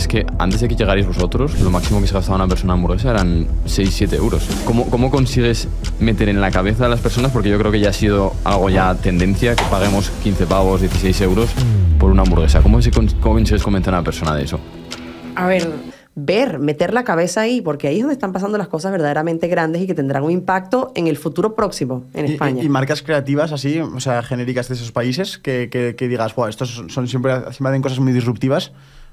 es que antes de que llegarais vosotros, lo máximo que se gastaba una persona hamburguesa eran 6-7 euros. ¿Cómo, ¿Cómo consigues meter en la cabeza a las personas? Porque yo creo que ya ha sido algo ya tendencia que paguemos 15 pavos, 16 euros por una hamburguesa. ¿Cómo, se, cómo consigues convencer a una persona de eso? A ver, ver, meter la cabeza ahí, porque ahí es donde están pasando las cosas verdaderamente grandes y que tendrán un impacto en el futuro próximo en España. Y, marcas creativas así, o sea, genéricas de esos países, que, que, digas, wow, estos son siempre encima hacen cosas muy disruptivas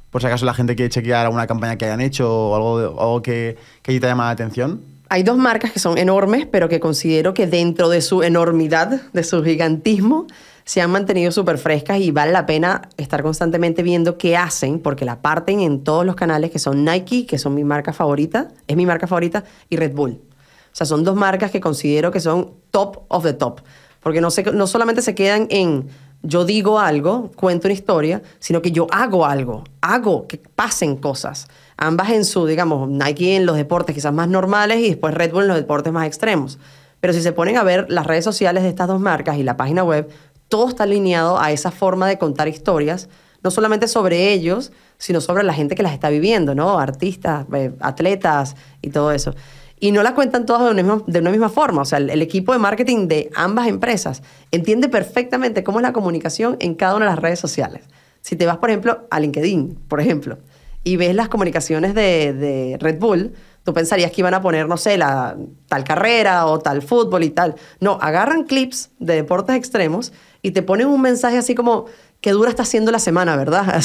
por si acaso la gente quiere chequear alguna campaña que hayan hecho o algo, que, que allí te llama la atención? Hay dos marcas que son enormes, pero que considero que dentro de su enormidad, de su gigantismo, se han mantenido súper frescas y vale la pena estar constantemente viendo qué hacen, porque la parten en todos los canales que son Nike, que son mi marca favorita, es mi marca favorita, y Red Bull. O sea, son dos marcas que considero que son top of the top, porque no, no solamente se quedan en yo digo algo, cuento una historia, sino que yo hago algo, hago que pasen cosas. Ambas en su, digamos, Nike en los deportes quizás más normales y después Red Bull en los deportes más extremos. Pero si se ponen a ver las redes sociales de estas dos marcas y la página web, todo está alineado a esa forma de contar historias, no solamente sobre ellos, sino sobre la gente que las está viviendo, ¿no? Artistas, eh, atletas y todo eso y no las cuentan todas de una misma, forma. O sea, el, equipo de marketing de ambas empresas entiende perfectamente cómo es la comunicación en cada una de las redes sociales. Si te vas, por ejemplo, a LinkedIn, por ejemplo, y ves las comunicaciones de, Red Bull, tú pensarías que iban a poner, no sé, la, tal carrera o tal fútbol y tal. No, agarran clips de deportes extremos y te ponen un mensaje así como qué dura está haciendo la semana, ¿verdad?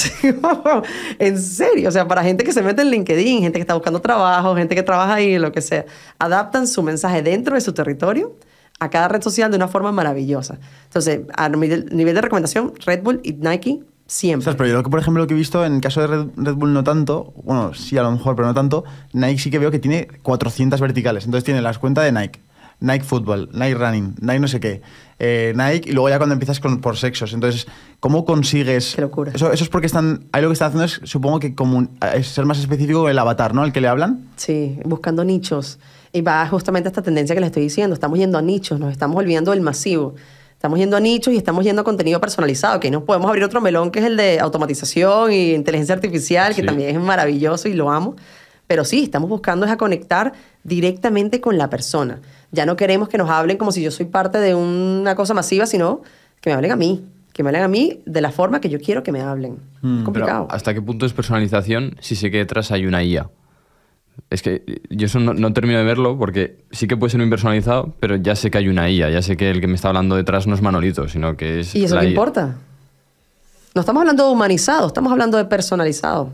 en serio, o sea, para gente que se mete en LinkedIn, gente que está buscando trabajo, gente que trabaja ahí, lo que sea, adaptan su mensaje dentro de su territorio a cada red social de una forma maravillosa. Entonces, a nivel, de recomendación, Red Bull y Nike siempre. pero yo creo que, por ejemplo, lo que he visto en el caso de Red, Bull no tanto, bueno, sí a lo mejor, pero no tanto, Nike sí que veo que tiene 400 verticales. Entonces tiene las cuentas de Nike, Nike Football, Nike Running, Nike no sé qué, eh, Nike, y luego ya cuando empiezas con, por sexos. Entonces, ¿cómo consigues...? locura. Eso, es porque están... Ahí lo que están haciendo es, supongo que como ser más específico el avatar, ¿no? Al que le hablan. Sí, buscando nichos. Y va justamente a esta tendencia que le estoy diciendo. Estamos yendo a nichos, nos estamos olvidando del masivo. Estamos yendo a nichos y estamos yendo a contenido personalizado, que nos podemos abrir otro melón que es el de automatización y inteligencia artificial, que también es maravilloso y lo amo. Pero sí, estamos buscando es a conectar directamente con la persona. Ya no queremos que nos hablen como si yo soy parte de una cosa masiva, sino que me hablen a mí, que me hablen a mí de la forma que yo quiero que me hablen. Mm, complicado. ¿Hasta qué punto es personalización si sé que detrás hay una IA? Es que eh, yo eso no, termino de verlo porque sí que puede ser muy personalizado, pero ya sé que hay una IA, ya sé que el que me está hablando detrás no es Manolito, sino que es. ¿Y eso qué importa? No estamos hablando de humanizado, estamos hablando de personalizado.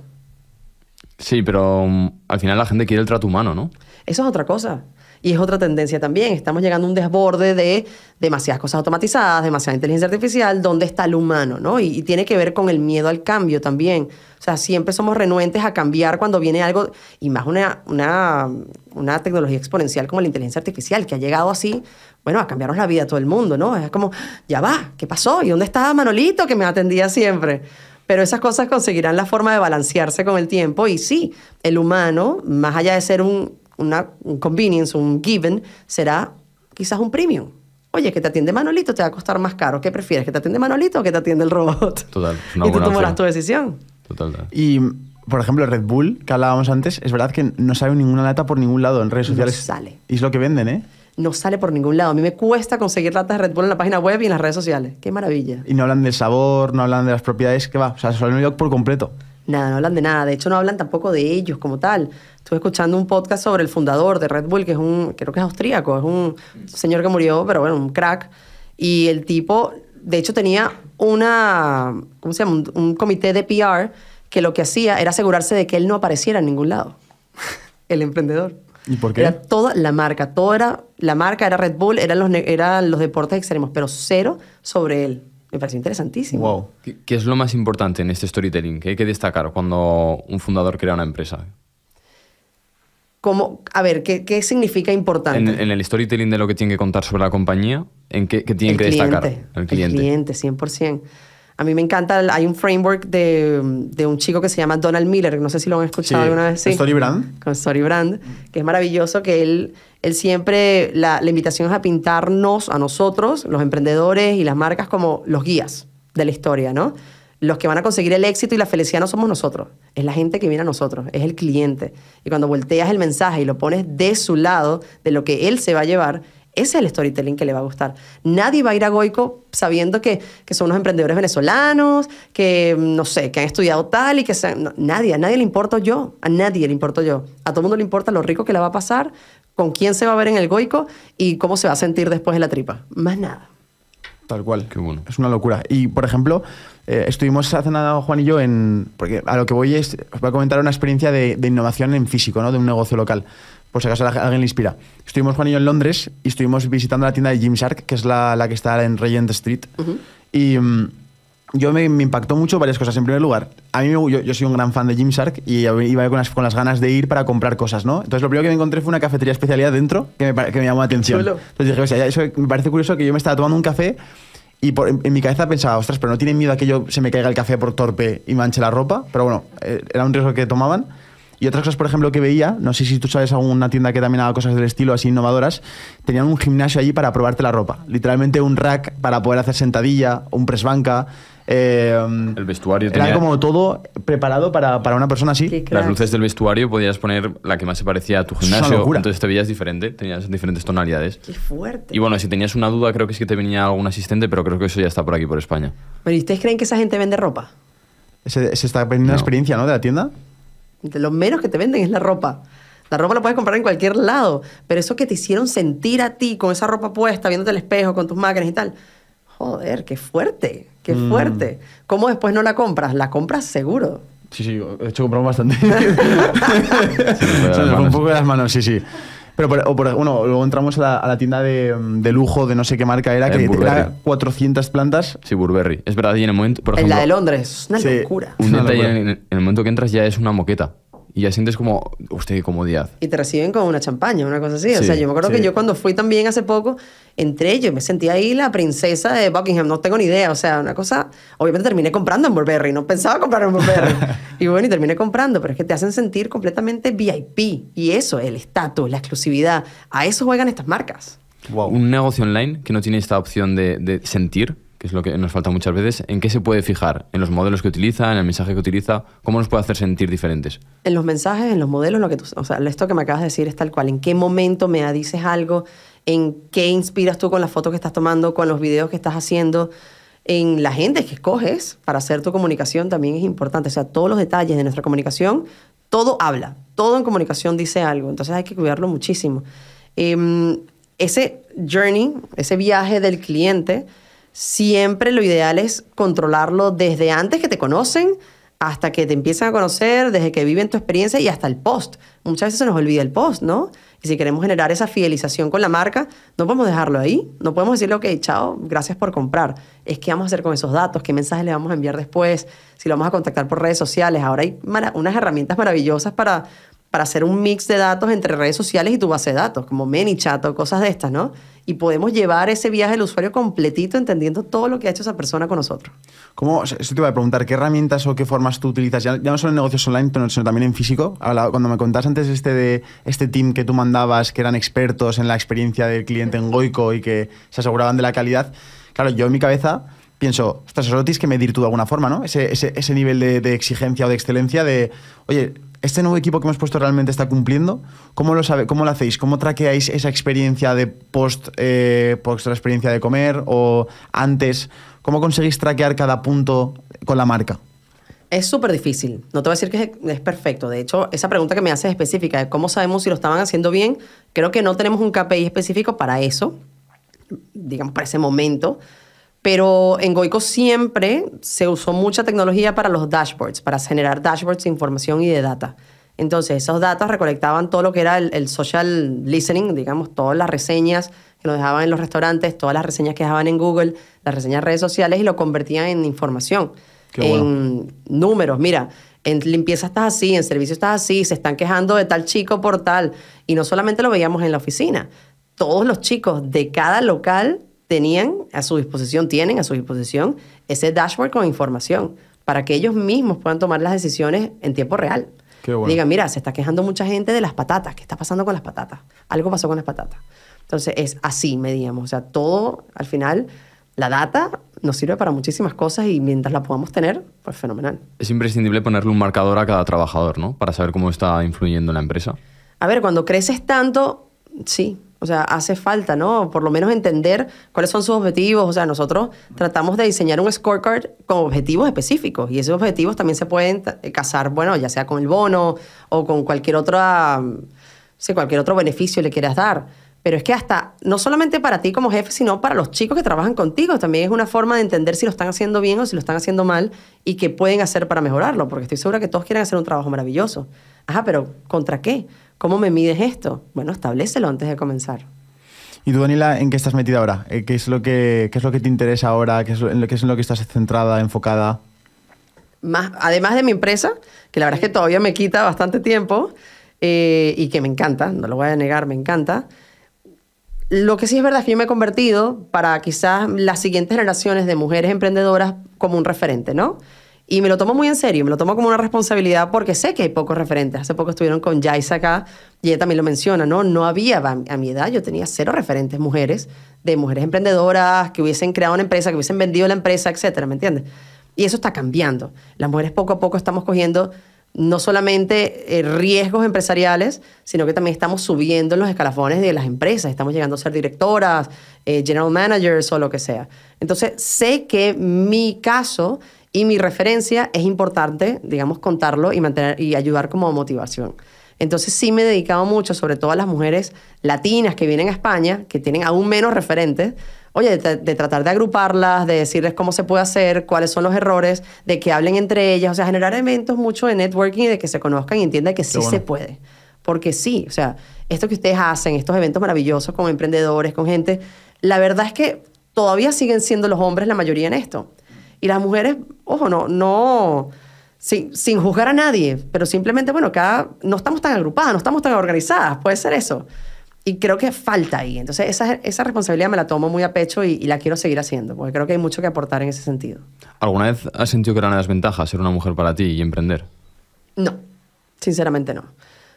Sí, pero mm, al final la gente quiere el trato humano, ¿no? Eso es otra cosa. Y es otra tendencia también. Estamos llegando a un desborde de demasiadas cosas automatizadas, demasiada inteligencia artificial, ¿dónde está el humano? ¿no? Y, tiene que ver con el miedo al cambio también. O sea, siempre somos renuentes a cambiar cuando viene algo, y más una, una, una tecnología exponencial como la inteligencia artificial, que ha llegado así, bueno, a cambiarnos la vida a todo el mundo, ¿no? Es como, ya va, ¿qué pasó? ¿Y dónde estaba Manolito que me atendía siempre? Pero esas cosas conseguirán la forma de balancearse con el tiempo y sí, el humano, más allá de ser un, una, convenience, un given, será quizás un premium. Oye, que te atiende Manolito te va a costar más caro. ¿Qué prefieres? ¿Que te atiende Manolito o que te atiende el robot? Total. y tú tomarás tu decisión. Total, Y, por ejemplo, Red Bull, que hablábamos antes, es verdad que no sale ninguna lata por ningún lado en redes sociales. sale. Y es lo que venden, ¿eh? no sale por ningún lado. A mí me cuesta conseguir latas de Red Bull en la página web y en las redes sociales. Qué maravilla. Y no hablan del sabor, no hablan de las propiedades, ¿Qué va. O sea, se New York por completo. Nada, no hablan de nada. De hecho, no hablan tampoco de ellos como tal. Estuve escuchando un podcast sobre el fundador de Red Bull, que es un, creo que es austríaco, es un señor que murió, pero bueno, un crack. Y el tipo, de hecho, tenía una, ¿cómo se llama? un comité de PR que lo que hacía era asegurarse de que él no apareciera en ningún lado. el emprendedor. ¿Y Era toda la marca, todo era, la marca era Red Bull, eran los, eran los deportes extremos, pero cero sobre él. Me parece interesantísimo. Wow. ¿Qué, es lo más importante en este storytelling? ¿Qué hay que destacar cuando un fundador crea una empresa? Como, a ver, ¿qué, ¿qué, significa importante? En, el storytelling de lo que tiene que contar sobre la compañía, ¿en qué, tiene que destacar? El cliente. El cliente, 100%. A mí me encanta, hay un framework de, un chico que se llama Donald Miller, no sé si lo han escuchado alguna vez. Sí, Brand Con Brand que es maravilloso, que él, él siempre, la, la, invitación es a pintarnos a nosotros, los emprendedores y las marcas, como los guías de la historia, ¿no? Los que van a conseguir el éxito y la felicidad no somos nosotros, es la gente que viene a nosotros, es el cliente. Y cuando volteas el mensaje y lo pones de su lado, de lo que él se va a llevar, ese es el storytelling que le va a gustar. Nadie va a ir a Goico sabiendo que, que son unos emprendedores venezolanos, que mm, no sé, que han estudiado tal y que sean... nadie, a nadie le importo yo, a nadie le importo yo. A todo mundo le importa lo rico que le va a pasar, con quién se va a ver en el Goico y cómo se va a sentir después de la tripa. Más nada. Tal cual. Qué bueno. Es una locura. Y, por ejemplo, eh, estuvimos hace nada, Juan y yo, en. Porque a lo que voy es. Os voy a comentar una experiencia de, de innovación en físico, ¿no? De un negocio local por si acaso alguien le inspira. Estuvimos Juanillo en Londres y estuvimos visitando la tienda de Gymshark, que es la, que está en Regent Street. Y mm, yo me, impactó mucho varias cosas. En primer lugar, a mí yo, yo soy un gran fan de Gymshark y iba con las, con las, ganas de ir para comprar cosas, ¿no? Entonces lo primero que me encontré fue una cafetería especialidad dentro que me, que llamó la atención. Entonces dije, o sea, eso me parece curioso que yo me estaba tomando un café y en, mi cabeza pensaba, ostras, pero no tienen miedo a que yo se me caiga el café por torpe y manche la ropa. Pero bueno, eh, era un riesgo que tomaban. Y otras cosas, por ejemplo, que veía, no sé si tú sabes alguna tienda que también haga cosas del estilo así innovadoras, tenían un gimnasio allí para probarte la ropa. Literalmente un rack para poder hacer sentadilla, un press banca. Eh, el vestuario era tenía... como todo preparado para, para una persona así. Las luces del vestuario podías poner la que más se parecía a tu gimnasio. Entonces te veías diferente, tenías diferentes tonalidades. Qué fuerte. Y bueno, si tenías una duda, creo que es que te venía algún asistente, pero creo que eso ya está por aquí, por España. Pero ¿y ustedes creen que esa gente vende ropa? Se, está vendiendo la una experiencia, ¿no? De la tienda lo menos que te venden es la ropa. La ropa la puedes comprar en cualquier lado, pero eso que te hicieron sentir a ti con esa ropa puesta, viéndote el espejo, con tus máquinas y tal, joder, qué fuerte, qué mm. fuerte. ¿Cómo después no la compras? La compras seguro. Sí, sí, de hecho compramos bastante. un poco de las manos, sí, sí. Pero, o bueno, luego entramos a la, tienda de, lujo de no sé qué marca era, que tenía 400 plantas. Sí, Burberry. Es verdad, y en el momento. en la de Londres. una locura. Un detalle, en el momento que entras ya es una moqueta y ya sientes como, usted qué comodidad. Y te reciben con una champaña, una cosa así. o sea, yo me acuerdo que yo cuando fui también hace poco, entre ellos, me sentí ahí la princesa de Buckingham, no tengo ni idea. O sea, una cosa, obviamente terminé comprando en Burberry, no pensaba comprar en Burberry. y bueno, y terminé comprando, pero es que te hacen sentir completamente VIP. Y eso, el estatus, la exclusividad, a eso juegan estas marcas. Wow. Un negocio online que no tiene esta opción de sentir que es lo que nos falta muchas veces, ¿en qué se puede fijar? ¿En los modelos que utiliza? ¿En el mensaje que utiliza? ¿Cómo nos puede hacer sentir diferentes? En los mensajes, en los modelos, lo que tú, o sea, esto que me acabas de decir es tal cual. ¿En qué momento me dices algo? ¿En qué inspiras tú con las fotos que estás tomando, con los videos que estás haciendo? En la gente que escoges para hacer tu comunicación también es importante. O sea, todos los detalles de nuestra comunicación, todo habla, todo en comunicación dice algo. Entonces hay que cuidarlo muchísimo. Em, ese journey, ese viaje del cliente, siempre lo ideal es controlarlo desde antes que te conocen hasta que te empiezan a conocer, desde que viven tu experiencia y hasta el post. Muchas veces se nos olvida el post, ¿no? Y si queremos generar esa fidelización con la marca, no podemos dejarlo ahí. No podemos decirle, ok, chao, gracias por comprar. Es qué vamos a hacer con esos datos, qué mensajes le vamos a enviar después, si lo vamos a contactar por redes sociales. Ahora hay unas herramientas maravillosas para para hacer un mix de datos entre redes sociales y tu base de datos, como ManyChat o cosas de estas, ¿no? Y podemos llevar ese viaje del usuario completito entendiendo todo lo que ha hecho esa persona con nosotros. ¿Cómo, esto te iba a preguntar, ¿qué herramientas o qué formas tú utilizas, ya, no solo en negocios online, sino también en físico? Cuando me contabas antes este, de, este team que tú mandabas, que eran expertos en la experiencia del cliente en Goico y que se aseguraban de la calidad, claro, yo en mi cabeza pienso, ostras, tienes que medir tú de alguna forma, ¿no? Ese, ese, nivel de, exigencia o de excelencia de, oye, este nuevo equipo que hemos puesto realmente está cumpliendo. ¿Cómo lo, sabe, cómo lo hacéis? ¿Cómo traqueáis esa experiencia de post, eh, post la experiencia de comer o antes? ¿Cómo conseguís traquear cada punto con la marca? Es súper difícil. No te voy a decir que es, perfecto. De hecho, esa pregunta que me haces específica cómo sabemos si lo estaban haciendo bien, creo que no tenemos un KPI específico para eso, digamos, para ese momento pero en Goico siempre se usó mucha tecnología para los dashboards, para generar dashboards de información y de data. Entonces, esos datos recolectaban todo lo que era el, social listening, digamos, todas las reseñas que lo dejaban en los restaurantes, todas las reseñas que dejaban en Google, las reseñas redes sociales y lo convertían en información, en números. Mira, en limpieza estás así, en servicio estás así, se están quejando de tal chico por tal. Y no solamente lo veíamos en la oficina, todos los chicos de cada local tenían a su disposición, tienen a su disposición ese dashboard con información para que ellos mismos puedan tomar las decisiones en tiempo real. Qué Digan, mira, se está quejando mucha gente de las patatas. ¿Qué está pasando con las patatas? Algo pasó con las patatas. Entonces, es así, medíamos. O sea, todo, al final, la data nos sirve para muchísimas cosas y mientras la podamos tener, pues fenomenal. Es imprescindible ponerle un marcador a cada trabajador, ¿no? Para saber cómo está influyendo la empresa. A ver, cuando creces tanto, sí, o sea, hace falta, ¿no? Por lo menos entender cuáles son sus objetivos. O sea, nosotros tratamos de diseñar un scorecard con objetivos específicos y esos objetivos también se pueden eh, casar, bueno, ya sea con el bono o con cualquier otra, mm, sé, cualquier otro beneficio le quieras dar. Pero es que hasta, no solamente para ti como jefe, sino para los chicos que trabajan contigo, también es una forma de entender si lo están haciendo bien o si lo están haciendo mal y qué pueden hacer para mejorarlo, porque estoy segura que todos quieren hacer un trabajo maravilloso. Ajá, pero ¿contra qué? ¿Cómo me mides esto? Bueno, establecelo antes de comenzar. ¿Y tú, Daniela, en qué estás metida ahora? Eh, ¿Qué es lo que, es lo que te interesa ahora? ¿Qué es, en lo, qué es lo que estás centrada, enfocada? Más, además de mi empresa, que la verdad es que todavía me quita bastante tiempo eh, y que me encanta, no lo voy a negar, me encanta. Lo que sí es verdad es que yo me he convertido para quizás las siguientes generaciones de mujeres emprendedoras como un referente, ¿no? Y me lo tomo muy en serio, me lo tomo como una responsabilidad porque sé que hay pocos referentes. Hace poco estuvieron con Jaisa acá y ella también lo menciona, ¿no? No había, a mi edad yo tenía cero referentes mujeres, de mujeres emprendedoras, que hubiesen creado una empresa, que hubiesen vendido la empresa, etcétera, ¿me entiendes? Y eso está cambiando. Las mujeres poco a poco estamos cogiendo no solamente eh, riesgos empresariales, sino que también estamos subiendo los escalafones de las empresas, estamos llegando a ser directoras, eh, general managers o lo que sea. Entonces, sé que mi caso y mi referencia es importante, digamos, contarlo y, mantener, y ayudar como motivación. Entonces sí me he dedicado mucho, sobre todo a las mujeres latinas que vienen a España, que tienen aún menos referentes, oye, de, tratar de agruparlas, de decirles cómo se puede hacer, cuáles son los errores, de que hablen entre ellas, o sea, generar eventos mucho de networking y de que se conozcan y entiendan que sí se puede. Porque sí, o sea, esto que ustedes hacen, estos eventos maravillosos con emprendedores, con gente, la verdad es que todavía siguen siendo los hombres la mayoría en esto. Y las mujeres, ojo, no, no, sin, sin juzgar a nadie, pero simplemente, bueno, cada, no estamos tan agrupadas, no estamos tan organizadas, puede ser eso. Y creo que falta ahí. Entonces, esa, esa responsabilidad me la tomo muy a pecho y, la quiero seguir haciendo, porque creo que hay mucho que aportar en ese sentido. ¿Alguna vez has sentido que era una desventaja ser una mujer para ti y emprender? No, sinceramente no.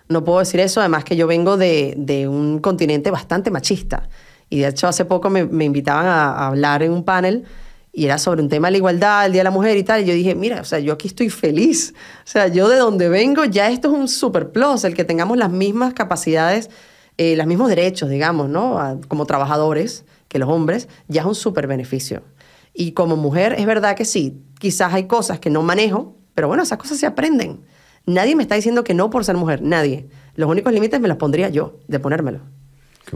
No puedo decir eso, además que yo vengo de, de un continente bastante machista. Y de hecho, hace poco me, invitaban a hablar en un panel y era sobre un tema de la igualdad, el Día de la Mujer y tal. Y yo dije, mira, o sea, yo aquí estoy feliz. O sea, yo de donde vengo, ya esto es un super plus, el que tengamos las mismas capacidades, eh, los mismos derechos, digamos, ¿no? como trabajadores que los hombres, ya es un super beneficio. Y como mujer, es verdad que sí, quizás hay cosas que no manejo, pero bueno, esas cosas se aprenden. Nadie me está diciendo que no por ser mujer, nadie. Los únicos límites me los pondría yo, de ponérmelo.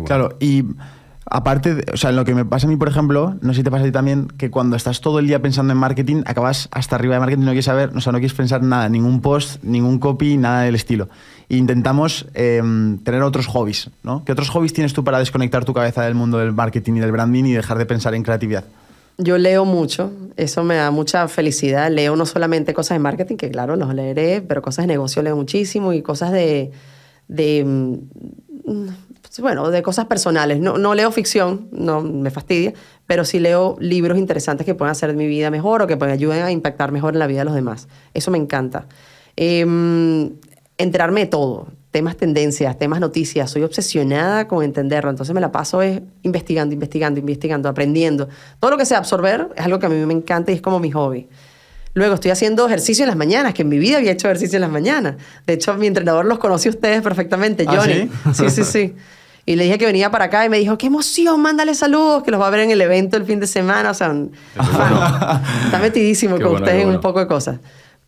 Claro, y Aparte, o sea, en lo que me pasa a mí, por ejemplo, no sé si te pasa a ti también, que cuando estás todo el día pensando en marketing, acabas hasta arriba de marketing, no quieres saber, o sea, no quieres pensar nada, ningún post, ningún copy, nada del estilo. intentamos em, tener otros hobbies, ¿no? ¿Qué otros hobbies tienes tú para desconectar tu cabeza del mundo del marketing y del branding y dejar de pensar en creatividad? Yo leo mucho, eso me da mucha felicidad. Leo no solamente cosas de marketing, que claro, los leeré, pero cosas de negocio leo muchísimo y cosas de mm, pues, bueno, de cosas personales. No, no leo ficción, no me fastidia, pero sí leo libros interesantes que pueden hacer mi vida mejor o que me ayuden a impactar mejor en la vida de los demás. Eso me encanta. Em, enterarme de todo, temas tendencias, temas noticias, soy obsesionada con entenderlo, entonces me la paso es investigando, investigando, investigando, aprendiendo. Todo lo que sea absorber es algo que a mí me encanta y es como mi hobby. Luego estoy haciendo ejercicio en las mañanas, que en mi vida había hecho ejercicio en las mañanas. De hecho, mi entrenador los conoce a ustedes perfectamente, ¿Ah, Johnny. sí? sí, sí, Y le dije que venía para acá y me dijo, qué emoción, mándale saludos, que los va a ver en el evento el fin de semana. O sea, está metidísimo con ustedes en un poco de cosas.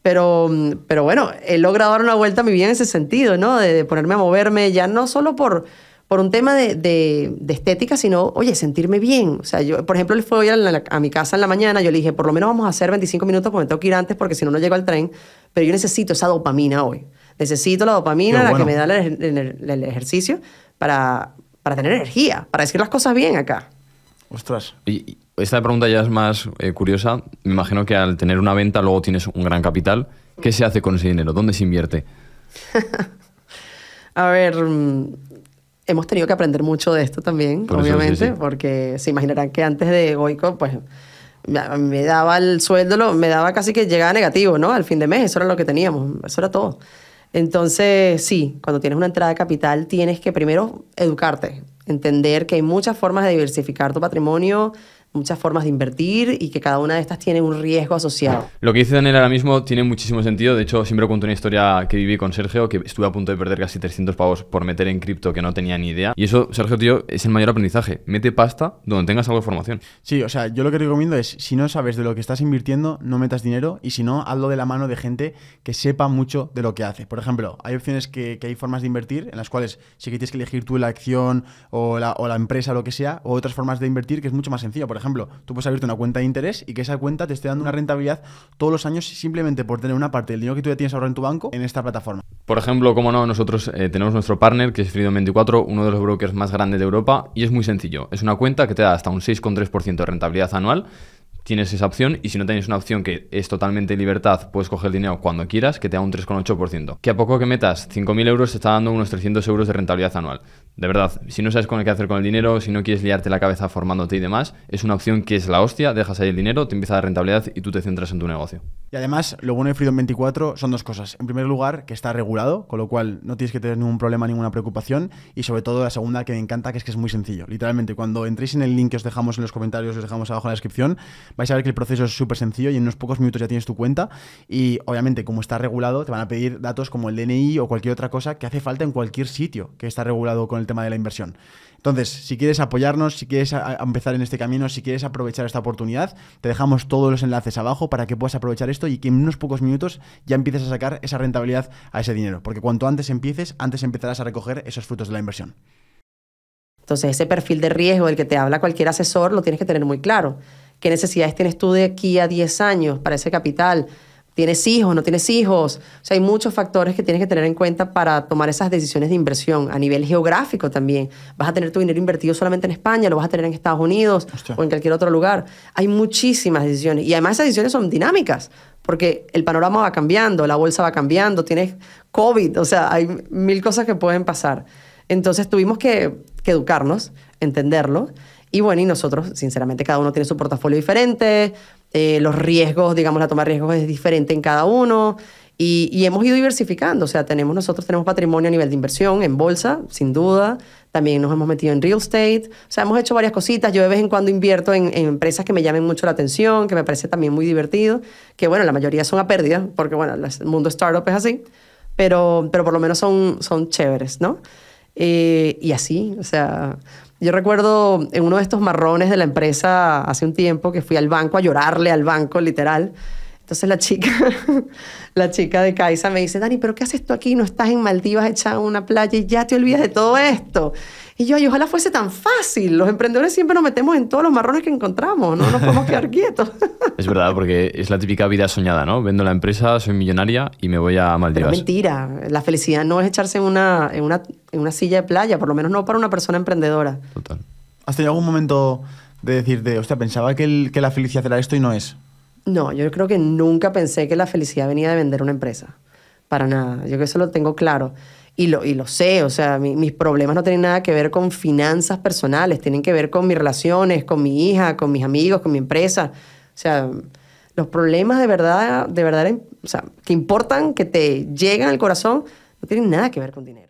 Pero, pero bueno, he logrado dar una vuelta a mi vida en ese sentido, ¿no? de ponerme a moverme ya no solo por por un tema de, estética, sino, oye, sentirme bien. O sea, yo, por ejemplo, él fue a, mi casa en la mañana, yo le dije, por lo menos vamos a hacer 25 minutos porque me tengo que ir antes porque si no, no llego al tren, pero yo necesito esa dopamina hoy. Necesito la dopamina, la que me da el, ejercicio para, para, tener energía, para decir las cosas bien acá. Ostras. Y esta pregunta ya es más eh, curiosa. Me imagino que al tener una venta luego tienes un gran capital. ¿Qué se hace con ese dinero? ¿Dónde se invierte? a ver, mm, hemos tenido que aprender mucho de esto también, obviamente, porque se imaginarán que antes de Goico, pues me daba el sueldo, me daba casi que llegaba negativo, ¿no? Al fin de mes, eso era lo que teníamos, eso era todo. Entonces, sí, cuando tienes una entrada de capital, tienes que primero educarte, entender que hay muchas formas de diversificar tu patrimonio, muchas formas de invertir y que cada una de estas tiene un riesgo asociado. Lo que dice Daniel ahora mismo tiene muchísimo sentido. De hecho, siempre cuento una historia que viví con Sergio, que estuve a punto de perder casi 300 pavos por meter en cripto que no tenía ni idea. Y eso, Sergio, tío, es el mayor aprendizaje. Mete pasta donde tengas algo de formación. Sí, o sea, yo lo que recomiendo es, si no sabes de lo que estás invirtiendo, no metas dinero y si no, hazlo de la mano de gente que sepa mucho de lo que hace. Por ejemplo, hay opciones que, hay formas de invertir en las cuales sí que tienes que elegir tú la acción o la, o la empresa, lo que sea, o otras formas de invertir que es mucho más sencillo por ejemplo, tú puedes abrirte una cuenta de interés y que esa cuenta te esté dando una rentabilidad todos los años simplemente por tener una parte del dinero que tú ya tienes ahorrado en tu banco en esta plataforma. Por ejemplo, como no, nosotros eh, tenemos nuestro partner que es Freedom24, uno de los brokers más grandes de Europa y es muy sencillo. Es una cuenta que te da hasta un 6,3% de rentabilidad anual tienes esa opción y si no tienes una opción que es totalmente libertad, puedes coger el dinero cuando quieras, que te da un 3,8%. Que a poco que metas 5.000 euros te está dando unos 300 euros de rentabilidad anual. De verdad, si no sabes con qué hacer con el dinero, si no quieres liarte la cabeza formándote y demás, es una opción que es la hostia, dejas ahí el dinero, te empieza la rentabilidad y tú te centras en tu negocio. Y además, lo bueno de Freedom 24 son dos cosas. En primer lugar, que está regulado, con lo cual no tienes que tener ningún problema, ninguna preocupación. Y sobre todo, la segunda que me encanta, que es que es muy sencillo. Literalmente, cuando entréis en el link que os dejamos en los comentarios, os dejamos abajo en la descripción, vais a ver que el proceso es súper sencillo y en unos pocos minutos ya tienes tu cuenta. Y obviamente, como está regulado, te van a pedir datos como el DNI o cualquier otra cosa que hace falta en cualquier sitio que está regulado con el tema de la inversión. Entonces, si quieres apoyarnos, si quieres empezar en este camino, si quieres aprovechar esta oportunidad, te dejamos todos los enlaces abajo para que puedas aprovechar esto y que en unos pocos minutos ya empieces a sacar esa rentabilidad a ese dinero. Porque cuanto antes empieces, antes empezarás a recoger esos frutos de la inversión. Entonces, ese perfil de riesgo del que te habla cualquier asesor lo tienes que tener muy claro. ¿Qué necesidades tienes tú de aquí a 10 años para ese capital? tienes hijos, no tienes hijos. O sea, hay muchos factores que tienes que tener en cuenta para tomar esas decisiones de inversión a nivel geográfico también. Vas a tener tu dinero invertido solamente en España, lo vas a tener en Estados Unidos o en cualquier otro lugar. Hay muchísimas decisiones y además esas decisiones son dinámicas porque el panorama va cambiando, la bolsa va cambiando, tienes COVID, o sea, hay mil cosas que pueden pasar. Entonces tuvimos que, que educarnos, entenderlo. Y bueno, y nosotros, sinceramente, cada uno tiene su portafolio diferente, eh, los riesgos, digamos, la toma de riesgos es diferente en cada uno. Y, hemos ido diversificando, o sea, tenemos nosotros tenemos patrimonio a nivel de inversión en bolsa, sin duda, también nos hemos metido en real estate, o sea, hemos hecho varias cositas, yo de vez en cuando invierto en, empresas que me llamen mucho la atención, que me parece también muy divertido, que bueno, la mayoría son a pérdida, porque bueno, el mundo startup es así, pero, pero por lo menos son, son chéveres, ¿no? Eh, y así, o sea, yo recuerdo en uno de estos marrones de la empresa hace un tiempo que fui al banco a llorarle al banco, literal. Entonces la chica, la chica de Caixa me dice, Dani, ¿pero qué haces tú aquí? ¿No estás en Maldivas echado una playa y ya te olvidas de todo esto? Y yo, ojalá fuese tan fácil. Los emprendedores siempre nos metemos en todos los marrones que encontramos, no nos podemos quedar quietos. es verdad, porque es la típica vida soñada, ¿no? Vendo la empresa, soy millonaria y me voy a Maldivas. Pero mentira. La felicidad no es echarse en una, en una, silla de playa, por lo menos no para una persona emprendedora. Total. ¿Has tenido algún momento de decirte, hostia, pensaba que, que la felicidad era esto y no es? No, yo creo que nunca pensé que la felicidad venía de vender una empresa. Para nada. Yo que eso lo tengo claro y lo, y lo sé, o sea, mis problemas no tienen nada que ver con finanzas personales, tienen que ver con mis relaciones, con mi hija, con mis amigos, con mi empresa. O sea, los problemas de verdad, de verdad, o sea, que importan, que te llegan al corazón, no tienen nada que ver con dinero.